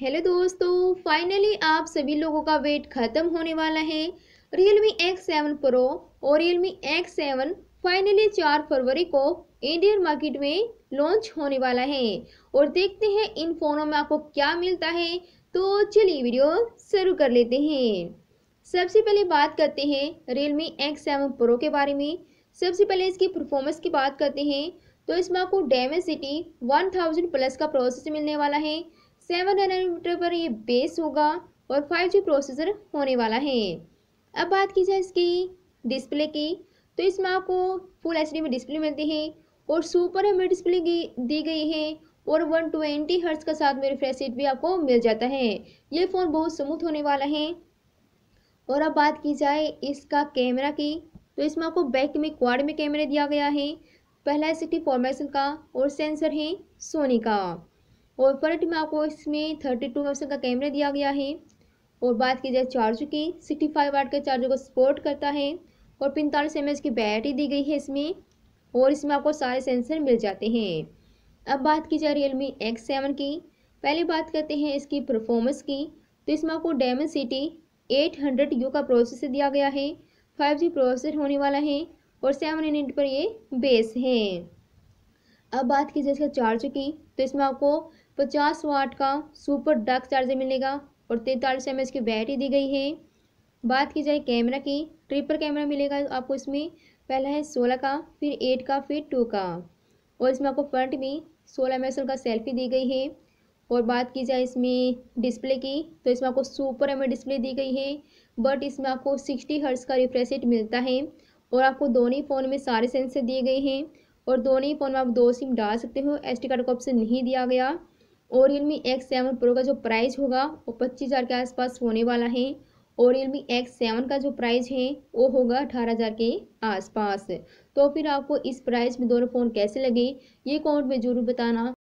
hello दोस्तों finally आप सभी लोगों का वेट खत्म होने वाला है रियलमी एक्स सेवन प्रो और रियलमी एक्स सेवन फाइनली चार फरवरी को इंडियन मार्केट में लॉन्च होने वाला है और देखते हैं इन फ़ोनों में आपको क्या मिलता है तो चलिए वीडियो शुरू कर लेते हैं सबसे पहले बात करते हैं रियलमी एक्स सेवन प्रो के बारे में सबसे पहले इसकी परफॉर्मेंस की बात करते हैं तो इसमें आपको डेमेसिटी वन थाउजेंड प्लस का प्रोसेस मिलने वाला है सेवन नैनोमीटर पर ये बेस होगा और फाइव जी प्रोसेसर होने वाला है अब बात की जाए इसकी डिस्प्ले की तो इसमें आपको फुल एच में डिस्प्ले मिलती है और सुपर एम डिस्प्ले दी गई है और 120 ट्वेंटी हर्ट्स का साथ में रिफ्रेश रेट भी आपको मिल जाता है ये फ़ोन बहुत स्मूथ होने वाला है और अब बात की जाए इसका कैमरा की तो इसमें आपको बैक में क्वाड में कैमरे दिया गया है पहला सिक्टी फॉर्मेशन का और सेंसर है सोनी का और फ्रंट में आपको इसमें थर्टी टू का कैमरा दिया गया है और बात की जाए चार्जर की सिक्सटी फाइव वाट के चार्जर को सपोर्ट करता है और पैंतालीस एम की बैटरी दी गई है इसमें और इसमें आपको सारे सेंसर मिल जाते हैं अब बात की जाए रियल मी एक्स सेवन की पहले बात करते हैं इसकी परफॉर्मेंस की तो इसमें आपको Dimensity eight hundred U का प्रोसेसर दिया गया है फाइव जी प्रोसेसर होने वाला है और सेवन यूनिट पर ये बेस है अब बात कीजिए इसके चार्ज की तो इसमें आपको पचास वाट का सुपर डक चार्जर मिलेगा और तैंतालीस एम की बैटरी दी गई है बात की जाए कैमरा की ट्रिपल कैमरा मिलेगा आपको इसमें पहला है सोलह का फिर एट का फिर टू का और इसमें आपको फ्रंट में सोलह एम का सेल्फी दी गई है और बात की जाए इसमें डिस्प्ले की तो इसमें आपको सुपर एम डिस्प्ले दी गई है बट इसमें आपको सिक्सटी हर्ट्स का रिफ्रेश रेट मिलता है और आपको दोनों ही फ़ोन में सारे सेंसर दिए गए हैं और दोनों ही फ़ोन में आप दो सिम डाल सकते हो एस कार्ड का ऑप्शन नहीं दिया गया और रियलमी एक्स सेवन प्रो का जो प्राइस होगा वो पच्चीस हज़ार के आसपास होने वाला है और रियलमी एक्स सेवन का जो प्राइस है वो होगा अठारह हज़ार के आसपास तो फिर आपको इस प्राइस में दोनों फ़ोन कैसे लगे ये कमेंट में ज़रूर बताना